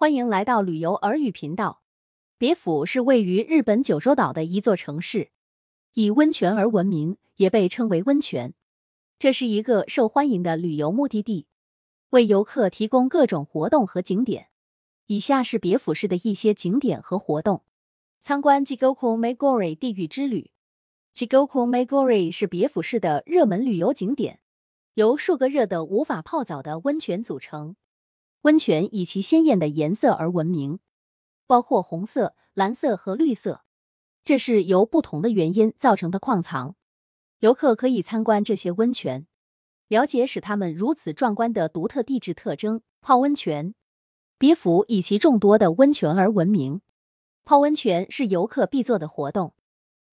欢迎来到旅游耳语频道。别府是位于日本九州岛的一座城市，以温泉而闻名，也被称为温泉。这是一个受欢迎的旅游目的地，为游客提供各种活动和景点。以下是别府市的一些景点和活动：参观 j i g o k u m g o r i 地狱之旅。j i g o k u m g o r i 是别府市的热门旅游景点，由数个热的无法泡澡的温泉组成。温泉以其鲜艳的颜色而闻名，包括红色、蓝色和绿色，这是由不同的原因造成的矿藏。游客可以参观这些温泉，了解使它们如此壮观的独特地质特征。泡温泉。别府以其众多的温泉而闻名，泡温泉是游客必做的活动，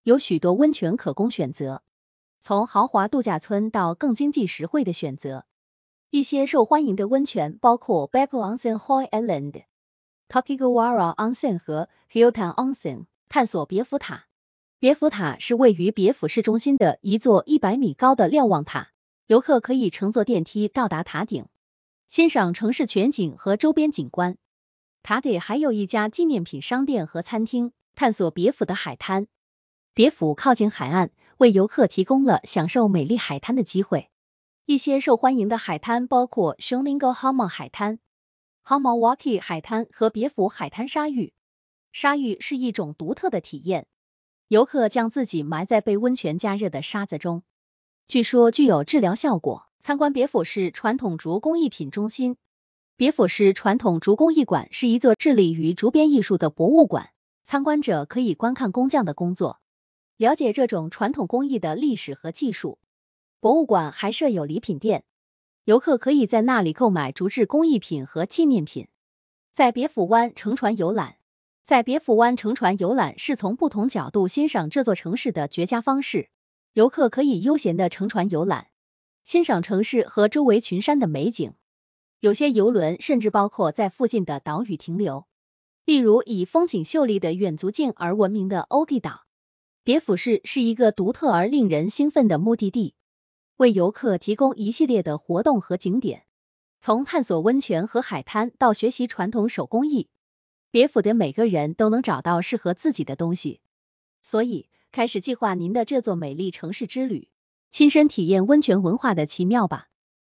有许多温泉可供选择，从豪华度假村到更经济实惠的选择。一些受欢迎的温泉包括 Beppu Onsen, Hoi Island, Takigawa Onsen 和 h i l t t a Onsen。探索别府塔，别府塔是位于别府市中心的一座一百米高的瞭望塔，游客可以乘坐电梯到达塔顶，欣赏城市全景和周边景观。塔底还有一家纪念品商店和餐厅。探索别府的海滩，别府靠近海岸，为游客提供了享受美丽海滩的机会。一些受欢迎的海滩包括熊林格哈 a 海滩、哈 a 沃 i 海滩和别府海滩沙浴。沙浴是一种独特的体验，游客将自己埋在被温泉加热的沙子中，据说具有治疗效果。参观别府市传统竹工艺品中心，别府市传统竹工艺馆是一座致力于竹编艺术的博物馆，参观者可以观看工匠的工作，了解这种传统工艺的历史和技术。博物馆还设有礼品店，游客可以在那里购买竹制工艺品和纪念品。在别府湾乘船游览，在别府湾乘船游览是从不同角度欣赏这座城市的绝佳方式。游客可以悠闲的乘船游览，欣赏城市和周围群山的美景。有些游轮甚至包括在附近的岛屿停留，例如以风景秀丽的远足径而闻名的欧地岛。别府市是一个独特而令人兴奋的目的地。为游客提供一系列的活动和景点，从探索温泉和海滩到学习传统手工艺，别府的每个人都能找到适合自己的东西。所以，开始计划您的这座美丽城市之旅，亲身体验温泉文化的奇妙吧！